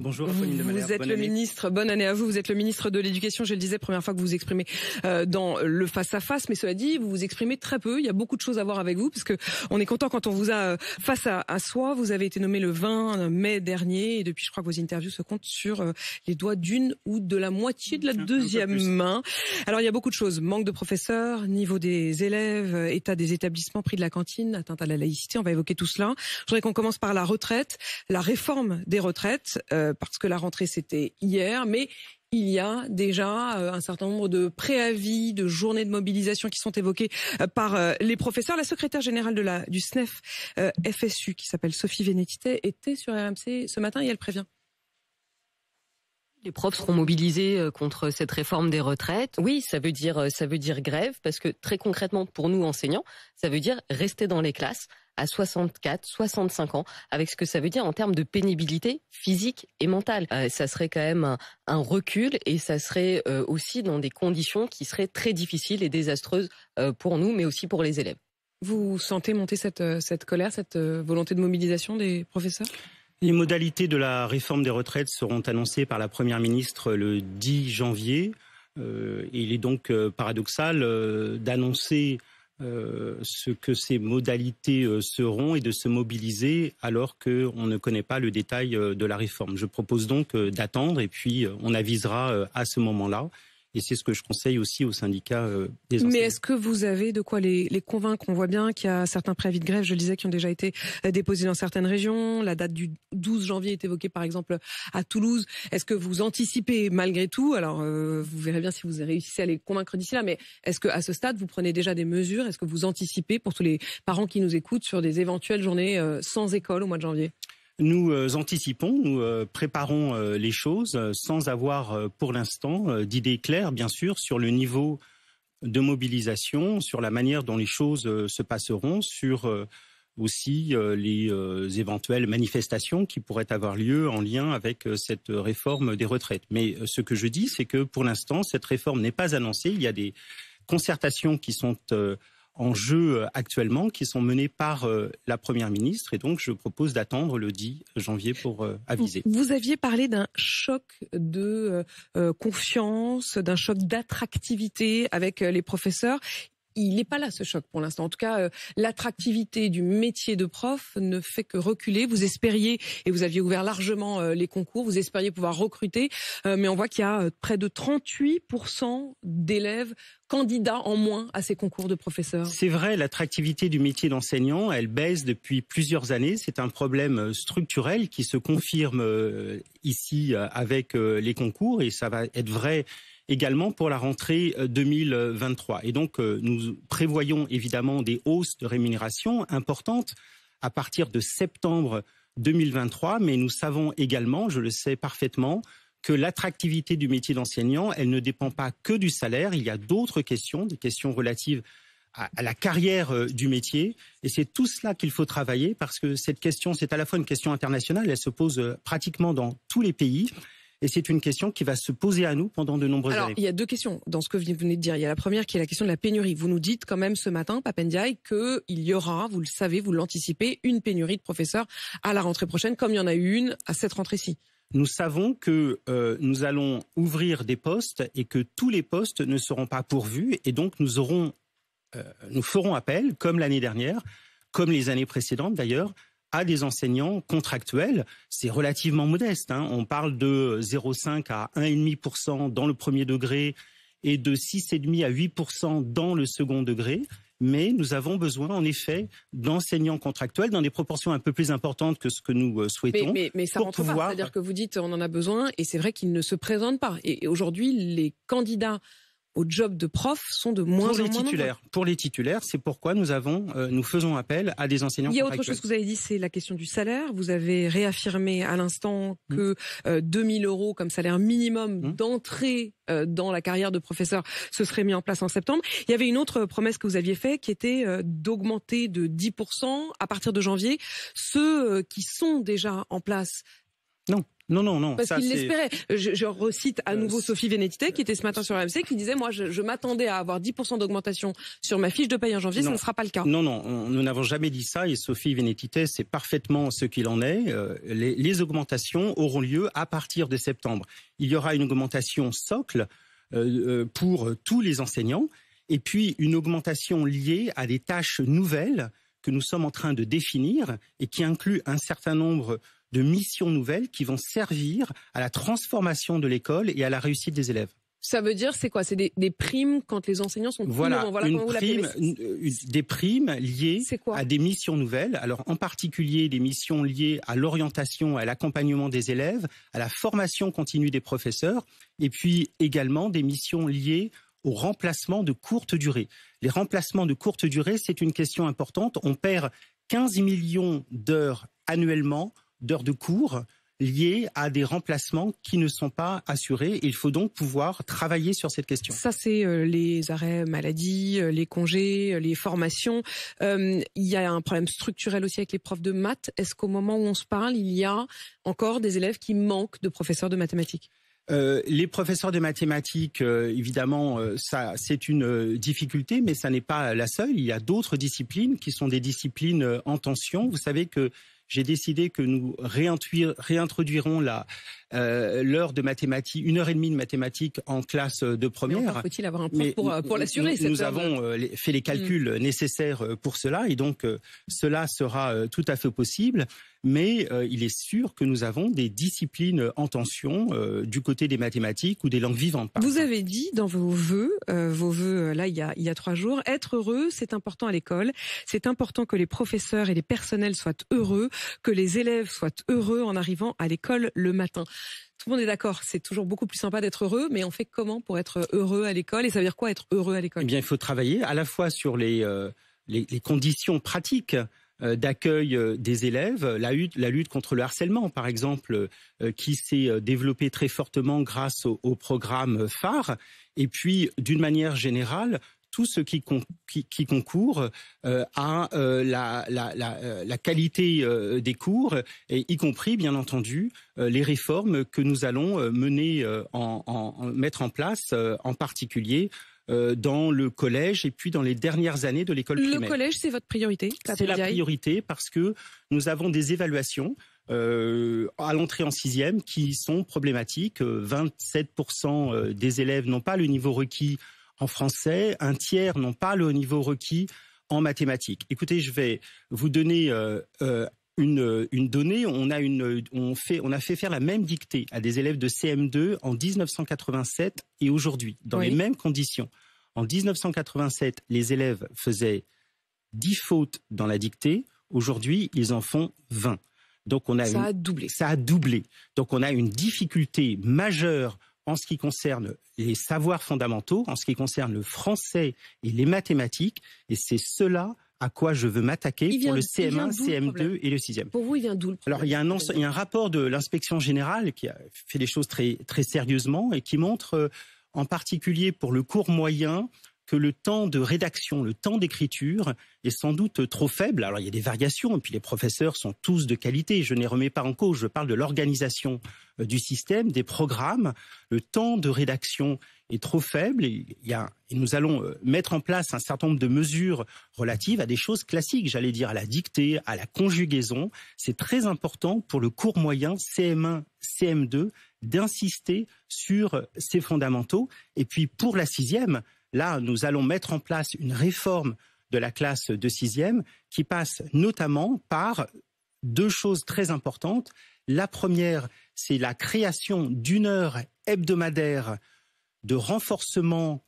Bonjour, vous, vous êtes le ministre. Bonne année à vous. Vous êtes le ministre de l'Éducation. Je le disais, première fois que vous vous exprimez euh, dans le face à face. Mais cela dit, vous vous exprimez très peu. Il y a beaucoup de choses à voir avec vous parce que on est content quand on vous a euh, face à, soi. Vous avez été nommé le 20 mai dernier et depuis, je crois que vos interviews se comptent sur euh, les doigts d'une ou de la moitié de la deuxième main. Alors il y a beaucoup de choses. Manque de professeurs, niveau des élèves, état des établissements, prix de la cantine, atteinte à la laïcité. On va évoquer tout cela. Je voudrais qu'on commence par la retraite, la réforme des retraites. Euh, parce que la rentrée c'était hier, mais il y a déjà euh, un certain nombre de préavis, de journées de mobilisation qui sont évoquées euh, par les professeurs. La secrétaire générale de la, du SNEF FSU, qui s'appelle Sophie Vénétité, était sur RMC ce matin et elle prévient les profs seront mobilisés euh, contre cette réforme des retraites. Oui, ça veut dire euh, ça veut dire grève parce que très concrètement pour nous enseignants, ça veut dire rester dans les classes à 64, 65 ans, avec ce que ça veut dire en termes de pénibilité physique et mentale. Euh, ça serait quand même un, recul et ça serait aussi dans des conditions qui seraient très difficiles et désastreuses pour nous, mais aussi pour les élèves. Vous sentez monter cette colère, cette volonté de mobilisation des professeurs les modalités de la réforme des retraites seront annoncées par la Première ministre le 10 janvier. Euh, il est donc euh, paradoxal euh, d'annoncer ce que ces modalités seront et de se mobiliser alors qu'on ne connaît pas le détail de la réforme. Je propose donc d'attendre et puis on avisera à ce moment-là. Et c'est ce que je conseille aussi aux syndicats euh, des Mais est-ce que vous avez de quoi les, convaincre On voit bien qu'il y a certains préavis de grève, je le disais, qui ont déjà été euh, déposés dans certaines régions. La date du 12 janvier est évoquée par exemple à Toulouse. Est-ce que vous anticipez malgré tout Alors euh, vous verrez bien si vous réussissez à les convaincre d'ici là, mais est-ce que à ce stade vous prenez déjà des mesures Est-ce que vous anticipez pour tous les parents qui nous écoutent sur des éventuelles journées sans école au mois de janvier nous euh, anticipons, nous euh, préparons euh, les choses sans avoir pour l'instant d'idées claires, bien sûr, sur le niveau de mobilisation, sur la manière dont les choses se passeront, sur aussi les éventuelles manifestations qui pourraient avoir lieu en lien avec cette réforme des retraites. Mais ce que je dis, c'est que pour l'instant, cette réforme n'est pas annoncée. Il y a des concertations qui sont en jeu euh, actuellement qui sont menés par euh, la Première ministre et donc je propose d'attendre le 10 janvier pour euh, aviser. Vous aviez parlé d'un choc de confiance, d'un choc d'attractivité avec les professeurs il n'est pas là ce choc pour l'instant. En tout cas, euh, l'attractivité du métier de prof ne fait que reculer. Vous espériez, et vous aviez ouvert largement euh, les concours, vous espériez pouvoir recruter, euh, mais on voit qu'il y a près de 38% d'élèves candidats en moins à ces concours de professeurs. C'est vrai, l'attractivité du métier d'enseignant, elle baisse depuis plusieurs années. C'est un problème structurel qui se confirme ici avec les concours et ça va être vrai également pour la rentrée 2023. Euh, et donc, euh, nous prévoyons évidemment des hausses de rémunération importantes à partir de septembre 2023, mais nous savons également, je le sais parfaitement, que l'attractivité du métier d'enseignant, elle ne dépend pas que du salaire, il y a d'autres questions, des questions relatives à, la carrière euh, du métier, et c'est tout cela qu'il faut travailler, parce que cette question, c'est à la fois une question internationale, elle se pose pratiquement dans tous les pays, et c'est une question qui va se poser à nous pendant de nombreuses Alors, Il y a deux questions dans ce que vous venez de dire. Il y a la première qui est la question de la pénurie. Vous nous dites quand même ce matin, Papendiaï, qu'il y aura, vous le savez, vous l'anticipez, une pénurie de professeurs à la rentrée prochaine, comme il y en a eu une à cette rentrée-ci nous savons que euh, nous allons ouvrir des postes et que tous les postes ne seront pas pourvus et donc nous euh, ferons appel comme l'année dernière comme les années précédentes d'ailleurs à des enseignants contractuels. C'est relativement modeste. Hein. On parle de 0,5 à 1,5% dans le premier degré et de 6,5 à 8% dans le second degré mais nous avons besoin en effet d'enseignants contractuels dans des proportions un peu plus importantes que ce que nous euh, souhaitons. Mais, ça rentre pas, c'est-à-dire que vous dites on en a besoin et c'est vrai qu'ils ne se présentent pas. Et, aujourd'hui, les candidats aux job de prof sont de moins en moins Pour les titulaires, c'est pourquoi nous avons, euh, nous faisons appel à des enseignants. Il y a autre chose que vous avez dit, c'est la question du salaire. Vous avez réaffirmé à l'instant hmm. que 2000 euh, euros comme salaire minimum hmm. d'entrée euh, dans la carrière de professeur, se serait mis en place en septembre. Il y avait une autre promesse que vous aviez faite qui était d'augmenter de 10% à partir de janvier ceux qui sont déjà en place non, non, non. Parce qu'il l'espérait. Je, je, recite à euh, nouveau Sophie Vénétité qui était ce matin sur laMC qui disait, moi, je, je m'attendais à avoir 10% d'augmentation sur ma fiche de paye en janvier, ça ne sera pas le cas. Non, non, nous n'avons jamais dit ça et Sophie Vénétité, c'est parfaitement ce qu'il en est. Euh, les, les augmentations auront lieu à partir de septembre. Il y aura une augmentation socle euh, pour tous les enseignants et puis une augmentation liée à des tâches nouvelles que nous sommes en train de définir et qui inclut un certain nombre de missions nouvelles qui vont servir à la transformation de l'école et à la réussite des élèves. Ça veut dire, c'est quoi C'est des, primes quand les enseignants sont voilà, Voilà, une prime, des primes liées à des missions nouvelles. Alors, en particulier, des missions liées à l'orientation, à l'accompagnement des élèves, à la formation continue des professeurs, et puis également des missions liées au remplacement de courte durée. Les remplacements de courte durée, c'est une question importante. On perd 15 millions d'heures annuellement d'heures de cours liées à des remplacements qui ne sont pas assurés. Il faut donc pouvoir travailler sur cette question. Ça, c'est euh, les arrêts maladie, euh, les congés, euh, les formations. il y a un problème structurel aussi avec les profs de maths. Est-ce qu'au moment où on se parle, il y a encore des élèves qui manquent de professeurs de mathématiques les professeurs de mathématiques, évidemment, ça c'est une difficulté, mais ça n'est pas la seule. Il y a d'autres disciplines qui sont des disciplines en tension. Vous savez que j'ai décidé que nous réintroduirons la euh, l'heure de mathématiques, une heure et demie de mathématiques en classe de première. Faut-il avoir un pour, euh, l'assurer Nous, avons euh, fait les hmm. calculs nécessaires pour cela et donc cela sera tout à fait possible mais euh, il est sûr que nous avons des disciplines en tension euh, du côté des mathématiques ou des langues vivantes. Vous avez dit dans vos voeux, euh, vos voeux là il y, a, trois jours, être heureux, c'est important à l'école, c'est important que les professeurs et les personnels soient heureux, que les élèves soient heureux en arrivant à l'école le matin. Tout le monde est d'accord, c'est toujours beaucoup plus sympa d'être heureux, mais on fait comment pour être heureux à l'école Et ça veut dire quoi être heureux à l'école Eh bien, il faut travailler à la fois sur les conditions pratiques euh, d'accueil euh, des élèves, la lutte, contre le harcèlement, par exemple, euh, qui s'est développée très fortement grâce au, programme phare, et puis, d'une manière générale, tout ce qui, concourt à la, qualité des cours, et y compris, bien entendu, les réformes que nous allons mener mettre en place, en particulier euh, dans le collège et puis dans les dernières années de l'école primaire. Le collège, c'est votre priorité C'est la priorité parce que nous avons des évaluations euh, à l'entrée en sixième qui sont problématiques. 27% euh, des élèves n'ont pas le niveau requis en français, un tiers n'ont pas le niveau requis en mathématiques. Écoutez, je vais vous donner une, donnée, on a, fait, on a fait faire la même dictée à des élèves de CM2 en 1987 et aujourd'hui, dans les mêmes conditions. En 1987, les élèves faisaient 10 fautes dans la dictée. Aujourd'hui, ils en font 20. Donc on a doublé. Ça a doublé. Donc on a une difficulté majeure en ce qui concerne les savoirs fondamentaux, en ce qui concerne le français et les mathématiques. Et c'est cela à quoi je veux m'attaquer pour le CM1, CM2 et le 6e. Pour vous, il vient d'où Alors, il y, a un, il y a un rapport de l'inspection générale qui a fait les choses très, très sérieusement et qui montre, euh, en particulier pour le cours moyen, que le temps de rédaction, le temps d'écriture est sans doute trop faible. Alors il y a des variations, et puis les professeurs sont tous de qualité, je ne les remets pas en cause, je parle de l'organisation euh, du système, des programmes. Le temps de rédaction est trop faible. il y a, nous allons euh, mettre en place un certain nombre de mesures relatives à des choses classiques, j'allais dire à la dictée, à la conjugaison. C'est très important pour le cours moyen CM1, CM2 d'insister sur ces fondamentaux. Et puis pour la sixième, Là, nous allons mettre en place une réforme de la classe de sixième qui passe notamment par deux choses très importantes. La première, c'est la création d'une heure hebdomadaire de renforcement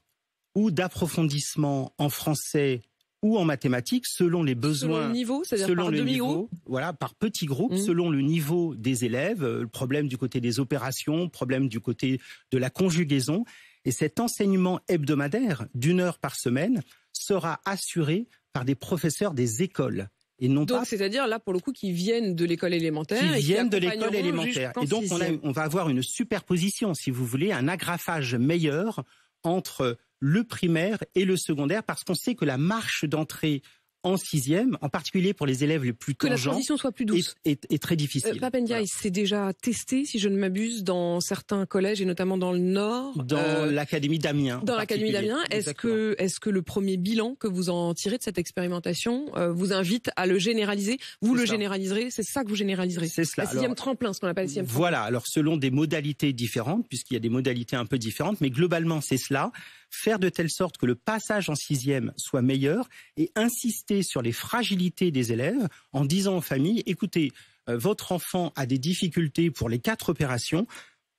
ou d'approfondissement en français ou en mathématiques selon les besoins, selon le niveau, par voilà, par petits groupes, mmh. selon le niveau des élèves, euh, le problème du côté des opérations, problème du côté de la conjugaison. Et cet enseignement hebdomadaire d'une heure par semaine sera assuré par des professeurs des écoles. Et non donc, c'est-à-dire là pour le coup qui viennent de l'école élémentaire, qui viennent de l'école élémentaire. Et donc on, va avoir une superposition, si vous voulez, un agrafage meilleur entre le primaire et le secondaire, parce qu'on sait que la marche d'entrée en sixième, en particulier pour les élèves les plus que tangents, la transition soit plus douce est, très difficile. Euh, Papendia, il c'est déjà testé, si je ne m'abuse, dans certains collèges et notamment dans le Nord, dans euh, l'académie d'Amiens. Dans l'académie d'Amiens, est-ce que est-ce que le premier bilan que vous en tirez de cette expérimentation euh, vous invite à le généraliser Vous le généraliserez, c'est ça que vous généraliserez. C'est cela. La sixième tremplin, ce qu'on appelle la sixième. Voilà. Alors selon des modalités différentes, puisqu'il y a des modalités un peu différentes, mais globalement c'est cela. Faire de telle sorte que le passage en sixième soit meilleur et insister sur les fragilités des élèves en disant aux familles, écoutez, euh, votre enfant a des difficultés pour les quatre opérations,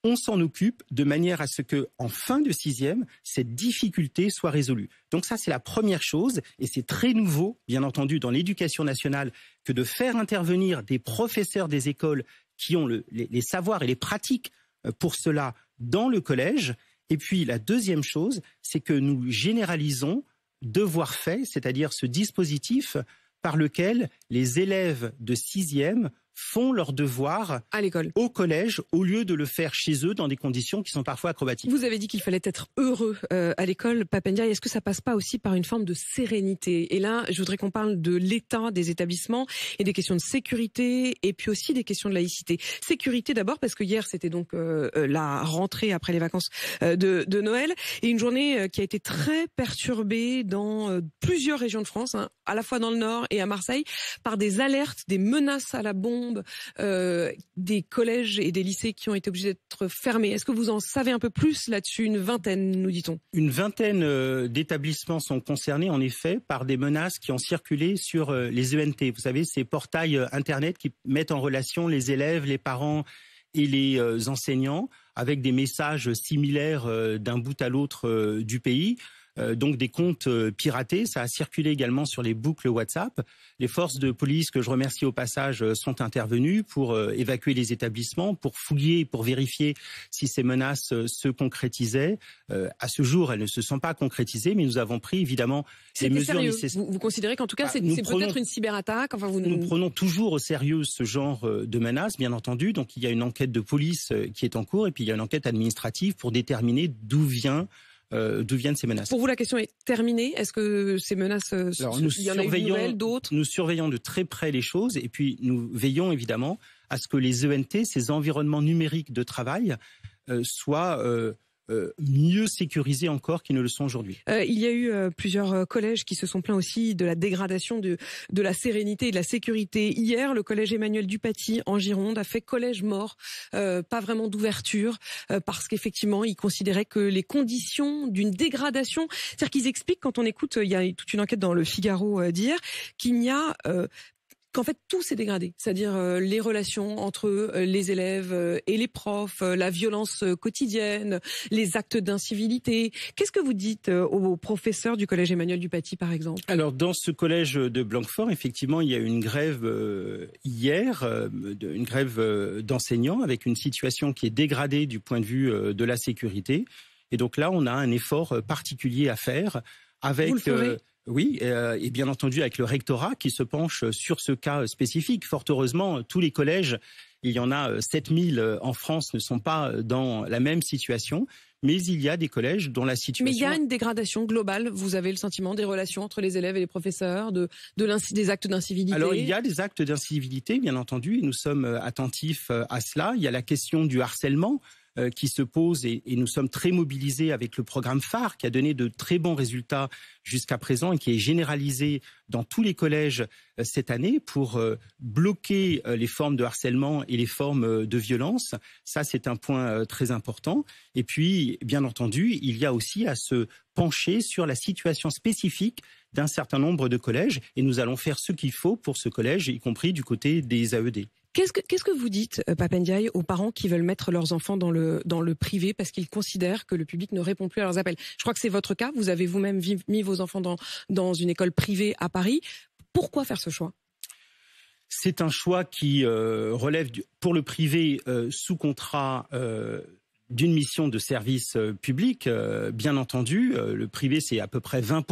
on s'en occupe de manière à ce que, en fin de sixième, cette difficulté soit résolue. Donc ça, c'est la première chose, et c'est très nouveau, bien entendu, dans l'éducation nationale, que de faire intervenir des professeurs des écoles qui ont les savoirs et les pratiques euh, pour cela dans le collège. Et puis la deuxième chose, c'est que nous généralisons devoir fait, c'est-à-dire ce dispositif par lequel les élèves de sixième font leur devoir à l'école, au collège, au lieu de le faire chez eux dans des conditions qui sont parfois acrobatiques. Vous avez dit qu'il fallait être heureux euh, à l'école, Papendia. Est-ce que ça passe pas aussi par une forme de sérénité Et là, je voudrais qu'on parle de l'état des établissements et des questions de sécurité et puis aussi des questions de laïcité. Sécurité d'abord parce que hier c'était donc euh, euh, la rentrée après les vacances de, Noël et une journée qui a été très perturbée dans plusieurs régions de France, hein, à la fois dans le Nord et à Marseille, par des alertes, des menaces à la bombe euh, des collèges et des lycées qui ont été obligés d'être fermés. Est-ce que vous en savez un peu plus là-dessus Une vingtaine, nous dit-on. Une vingtaine euh, d'établissements sont concernés en effet par des menaces qui ont circulé sur euh, les ENT. Vous savez, ces portails Internet qui mettent en relation les élèves, les parents et les enseignants avec des messages similaires d'un bout à l'autre du pays. Euh, donc des comptes euh, piratés. Ça a circulé également sur les boucles WhatsApp. Les forces de police, que je remercie au passage, euh, sont intervenues pour évacuer les établissements, pour fouiller, pour vérifier si ces menaces se concrétisaient. à ce jour, elles ne se sont pas concrétisées, mais nous avons pris évidemment les mesures nécessaires. Vous, vous, considérez qu'en tout cas, bah, c'est peut-être une cyberattaque Nous prenons toujours au sérieux ce genre de menaces, bien entendu. Donc il y a une enquête de police qui est en cours et puis il y a une enquête administrative pour déterminer d'où vient euh, d'où viennent ces menaces. Pour vous, la question est terminée. Est-ce que ces menaces, euh, il y en a d'autres Nous surveillons de très près les choses et puis nous veillons évidemment à ce que les ENT, ces environnements numériques de travail, euh, soient euh, mieux sécurisés encore qu'ils ne le sont aujourd'hui. Euh, il y a eu euh, plusieurs collèges qui se sont plaints aussi de la dégradation de, de la sérénité et de la sécurité. Hier, le collège Emmanuel Dupati en Gironde a fait collège mort, pas vraiment d'ouverture, parce qu'effectivement, ils considéraient que les conditions d'une dégradation, c'est-à-dire qu'ils expliquent quand on écoute, il y a toute une enquête dans le Figaro d'hier, qu'il n'y a qu'en fait tout s'est dégradé, c'est-à-dire euh, les relations entre euh, les élèves euh, et les profs, la violence quotidienne, les actes d'incivilité. Qu'est-ce que vous dites aux professeurs du collège Emmanuel Dupaty par exemple Alors dans ce collège de Blanquefort, effectivement, il y a eu une grève hier, une grève d'enseignants avec une situation qui est dégradée du point de vue de la sécurité. Et donc là, on a un effort particulier à faire avec oui, euh, et bien entendu avec le rectorat qui se penche sur ce cas spécifique. Fort heureusement, tous les collèges, il y en a 7000 euh, euh, en France, ne sont pas dans la même situation. Mais il y a des collèges dont la situation... Mais il y a une dégradation globale, vous avez le sentiment, des relations entre les élèves et les professeurs, des actes d'incivilité Alors il y a des actes d'incivilité, bien entendu, nous sommes attentifs à cela. Il y a la question du harcèlement. Euh, qui se pose et, nous sommes très mobilisés avec le programme phare qui a donné de très bons résultats jusqu'à présent et qui est généralisé dans tous les collèges euh, cette année pour euh, bloquer les formes de harcèlement et les formes de violence. Ça, c'est un point très important. Et puis, bien entendu, il y a aussi à se pencher sur la situation spécifique d'un certain nombre de collèges et nous allons faire ce qu'il faut pour ce collège, y compris du côté des AED. Qu'est-ce que, qu'est-ce que vous dites, euh, Papendiaï, aux parents qui veulent mettre leurs enfants dans le, dans le privé parce qu'ils considèrent que le public ne répond plus à leurs appels Je crois que c'est votre cas. Vous avez vous-même mis vos enfants dans, dans une école privée à Paris. Pourquoi faire ce choix C'est un choix qui euh, relève pour le privé euh, sous contrat. d'une mission de service public, bien entendu. le privé, c'est à peu près 20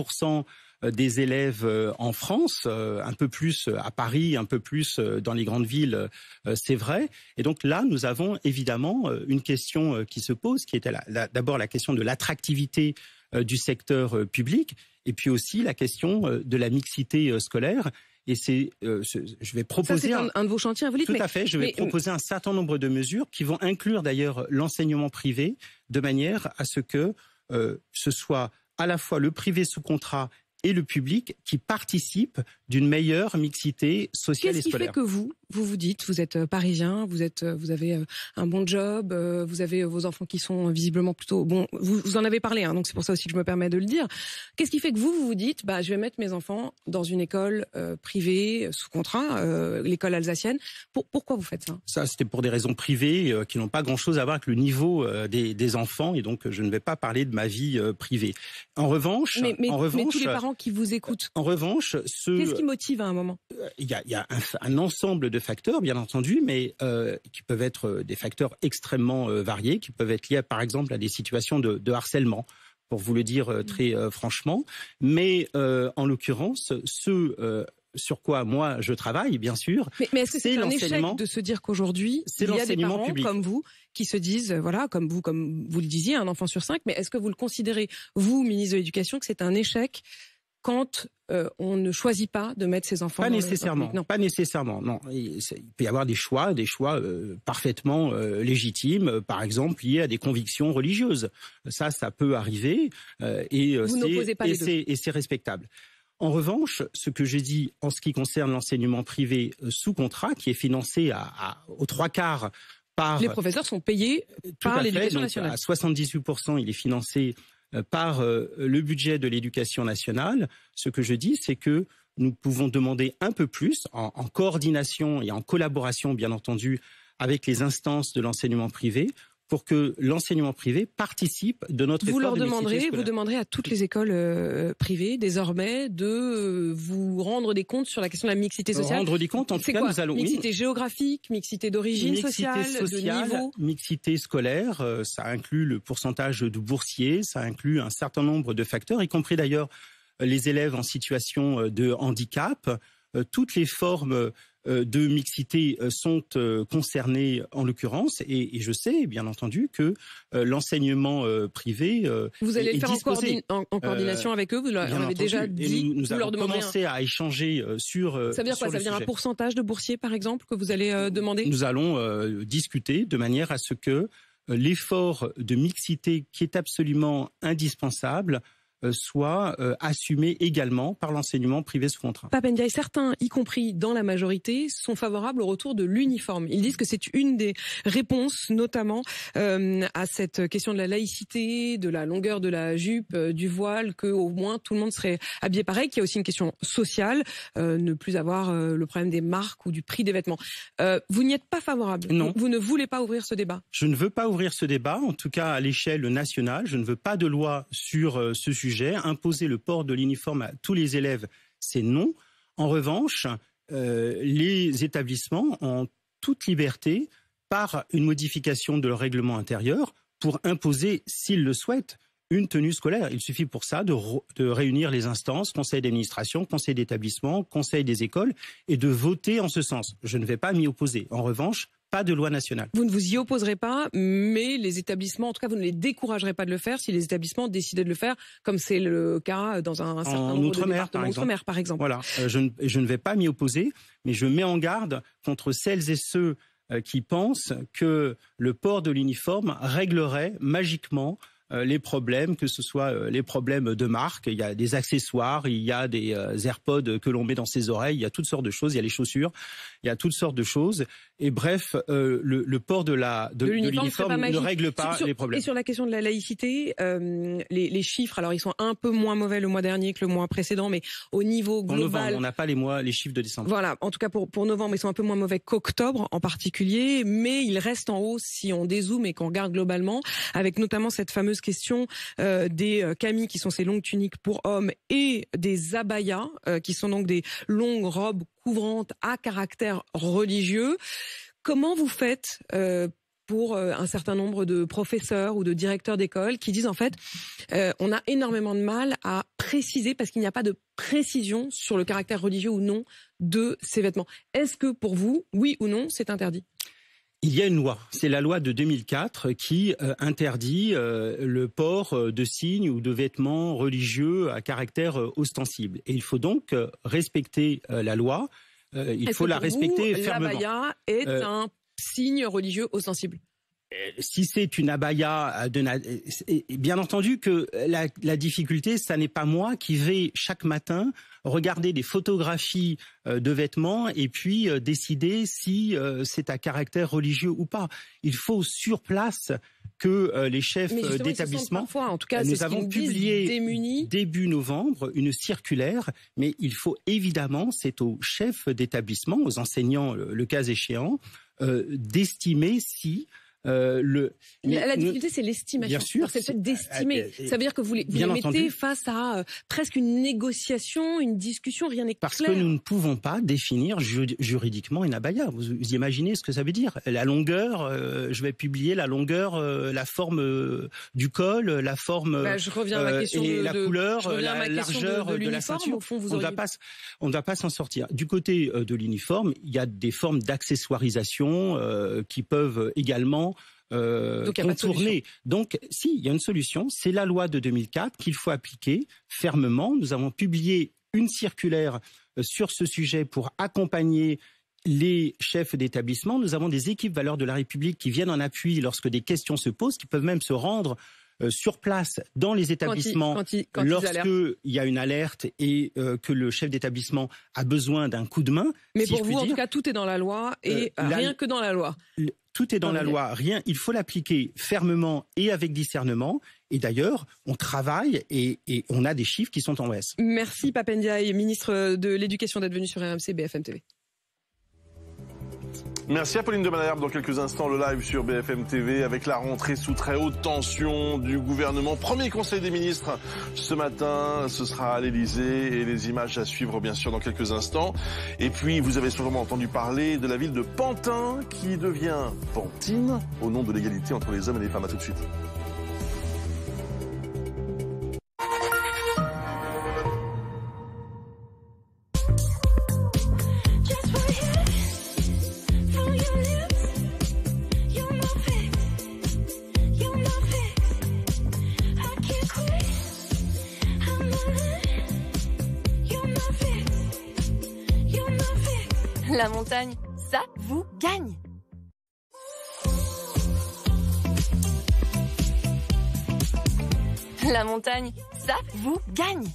euh, des élèves euh, en France, euh, un peu plus à Paris, un peu plus dans les grandes villes, c'est vrai. Et donc là, nous avons évidemment une question qui se pose, qui est d'abord la question de l'attractivité du secteur public, et puis aussi la question de la mixité scolaire. Et c'est, je vais proposer Ça, un, de vos chantiers, vous dites, Tout à fait. Je vais proposer un certain nombre de mesures qui vont inclure d'ailleurs l'enseignement privé de manière à ce que ce soit à la fois le privé sous contrat et le public qui participe d'une meilleure mixité sociale et scolaire. que vous, vous vous dites, vous êtes euh, parisien, vous êtes, euh, vous avez euh, un bon job, vous avez vos enfants qui sont visiblement plutôt bon. Vous, en avez parlé, hein, donc c'est pour ça aussi que je me permets de le dire. Qu'est-ce qui fait que vous vous dites, bah je vais mettre mes enfants dans une école privée sous contrat, l'école alsacienne. Pour, pourquoi vous faites ça Ça c'était pour des raisons privées qui n'ont pas grand-chose à voir avec le niveau des, enfants et donc je ne vais pas parler de ma vie privée. En revanche, mais, en revanche, tous les parents qui vous écoutent. En revanche, ce... qu'est-ce qui motive à un moment Il y a, un ensemble de facteurs, bien entendu, mais euh, qui peuvent être euh, des facteurs extrêmement euh, variés, qui peuvent être liés, par exemple, à des situations de, harcèlement pour vous le dire très mmh. franchement. Mais en l'occurrence, ce sur quoi moi je travaille, bien sûr. Mais, c'est de se dire qu'aujourd'hui, il y a des parents comme vous qui se disent, voilà, comme vous, comme vous le disiez, un enfant sur cinq, mais est-ce que vous le considérez, vous, ministre de l'Éducation, que c'est un échec quand euh, on ne choisit pas de mettre ses enfants. Pas nécessairement. Non. Pas nécessairement. Non, il, peut y avoir des choix, des choix euh, parfaitement euh, légitimes, par exemple liés à des convictions religieuses. Ça, ça peut arriver et c'est respectable. En revanche, ce que j'ai dit en ce qui concerne l'enseignement privé sous contrat, qui est financé aux trois quarts par les professeurs sont payés par l'éducation nationale. À 78 il est financé euh, par euh, le budget de l'éducation nationale, ce que je dis, c'est que nous pouvons demander un peu plus, en, coordination et en collaboration, bien entendu, avec les instances de l'enseignement privé, pour que l'enseignement privé participe de notre vous leur demanderez, Vous demanderez à toutes les écoles euh, euh, privées désormais de euh, vous rendre des comptes sur la question de la mixité sociale. Rendre des comptes, en tout cas, nous allons... Mixité géographique, mixité d'origine sociale, sociale, de niveau... Mixité scolaire, ça inclut le pourcentage de boursiers, ça inclut un certain nombre de facteurs, y compris d'ailleurs les élèves en situation de handicap, toutes les formes euh, de mixité euh, sont euh, concernés en l'occurrence et, je sais bien entendu que l'enseignement privé vous allez le faire En, coordination avec eux vous l'avez déjà dit nous, vous à échanger sur ça veut dire quoi ça veut dire un pourcentage de boursiers par exemple que vous allez demander nous allons discuter de manière à ce que l'effort de mixité qui est absolument indispensable euh, soit euh, assumé également par l'enseignement privé sous contrat. Papendia et certains, y compris dans la majorité, sont favorables au retour de l'uniforme. Ils disent que c'est une des réponses, notamment euh, à cette question de la laïcité, de la longueur de la jupe, du voile, que au moins tout le monde serait habillé pareil. Qu'il y a aussi une question sociale, ne plus avoir le problème des marques ou du prix des vêtements. vous n'y êtes pas favorable. Non. Vous ne voulez pas ouvrir ce débat. Je ne veux pas ouvrir ce débat, en tout cas à l'échelle nationale. Je ne veux pas de loi sur ce sujet Imposer le port de l'uniforme à tous les élèves, c'est non. En revanche, euh, les établissements, ont toute liberté, par une modification de leur règlement intérieur, pour imposer, s'ils le souhaitent, une tenue scolaire. Il suffit pour ça de, de réunir les instances, conseil d'administration, conseil d'établissement, conseil des écoles, et de voter en ce sens. Je ne vais pas m'y opposer. En revanche, pas de loi nationale. Vous ne vous y opposerez pas, mais les établissements, en tout cas, vous ne les découragerez pas de le faire si les établissements décidaient de le faire, comme c'est le cas dans un, certain nombre de départements. Outre-mer, par exemple. Voilà, euh, je ne vais pas m'y opposer, mais je mets en garde contre celles et ceux euh, qui pensent que le port de l'uniforme réglerait magiquement euh, les problèmes, que ce soit euh, les problèmes de marque, il y a des accessoires, il y a des euh, AirPods que l'on met dans ses oreilles, il y a toutes sortes de choses, il y a les chaussures, il y a toutes sortes de choses. Et bref, le, port de la de, l'uniforme ne règle pas les problèmes. Et sur la question de la laïcité, les, chiffres, alors ils sont un peu moins mauvais le mois dernier que le mois précédent, mais au niveau global, novembre, on n'a pas les mois, les chiffres de décembre. Voilà, en tout cas pour pour novembre, ils sont un peu moins mauvais qu'octobre en particulier, mais ils restent en haut si on dézoome et qu'on regarde globalement, avec notamment cette fameuse question euh, des euh, camis qui sont ces longues tuniques pour hommes et des abayas euh, qui sont donc des longues robes couvrantes à caractère religieux. Comment vous faites pour un certain nombre de professeurs ou de directeurs d'école qui disent en fait on a énormément de mal à préciser parce qu'il n'y a pas de précision sur le caractère religieux ou non de ces vêtements. Est-ce que pour vous, oui ou non, c'est interdit il y a une loi, c'est la loi de 2004 qui euh, interdit euh, le port euh, de signes ou de vêtements religieux à caractère ostensible. Et il faut donc respecter la loi. il faut la respecter vous, fermement. L'abaya est un signe religieux ostensible. Si c'est une abaya, de bien entendu que la, la difficulté, ça n'est pas moi qui vais chaque matin regarder des photographies euh, de vêtements et puis euh, décider si euh, c'est à caractère religieux ou pas. Il faut sur place que les chefs d'établissement. En tout cas, nous avons publié début novembre une circulaire, mais il faut évidemment, c'est aux chefs d'établissement, aux enseignants, le, cas échéant, d'estimer si euh, le, la, difficulté, c'est l'estimation. Bien sûr, c'est d'estimer. Euh, euh, ça veut dire que vous les, vous mettez face à presque une négociation, une discussion, rien n'est clair. Parce que nous ne pouvons pas définir juridiquement une abaya. Vous, vous, imaginez ce que ça veut dire La longueur, je vais publier la longueur, la forme du col, la forme, je reviens à la couleur, la largeur de, la ceinture. Au fond, on ne va pas s'en sortir. Du côté de l'uniforme, il y a des formes d'accessoirisation qui peuvent également contourner. Euh, Donc, si, il y a une solution, c'est la loi de 2004 qu'il faut appliquer fermement. Nous avons publié une circulaire euh, sur ce sujet pour accompagner les chefs d'établissement. Nous avons des équipes valeurs de la République qui viennent en appui lorsque des questions se posent, qui peuvent même se rendre euh, sur place dans les établissements lorsqu'il lorsque il y a une alerte et que le chef d'établissement a besoin d'un coup de main. Mais pour vous, en tout cas, tout est dans la loi et rien que dans la loi. Tout est dans la loi. Rien, il faut l'appliquer fermement et avec discernement. Et d'ailleurs, on travaille et, on a des chiffres qui sont en baisse. Merci et ministre de l'Éducation, d'être venu sur RMC BFM TV. Merci Pauline de Malherbe. Dans quelques instants, le live sur BFM TV avec la rentrée sous très haute tension du gouvernement. Premier conseil des ministres ce matin, ce sera à l'Elysée et les images à suivre bien sûr dans quelques instants. Et puis, vous avez sûrement entendu parler de la ville de Pantin qui devient Pantine au nom de l'égalité entre les hommes et les femmes. À tout de suite. ça vous gagne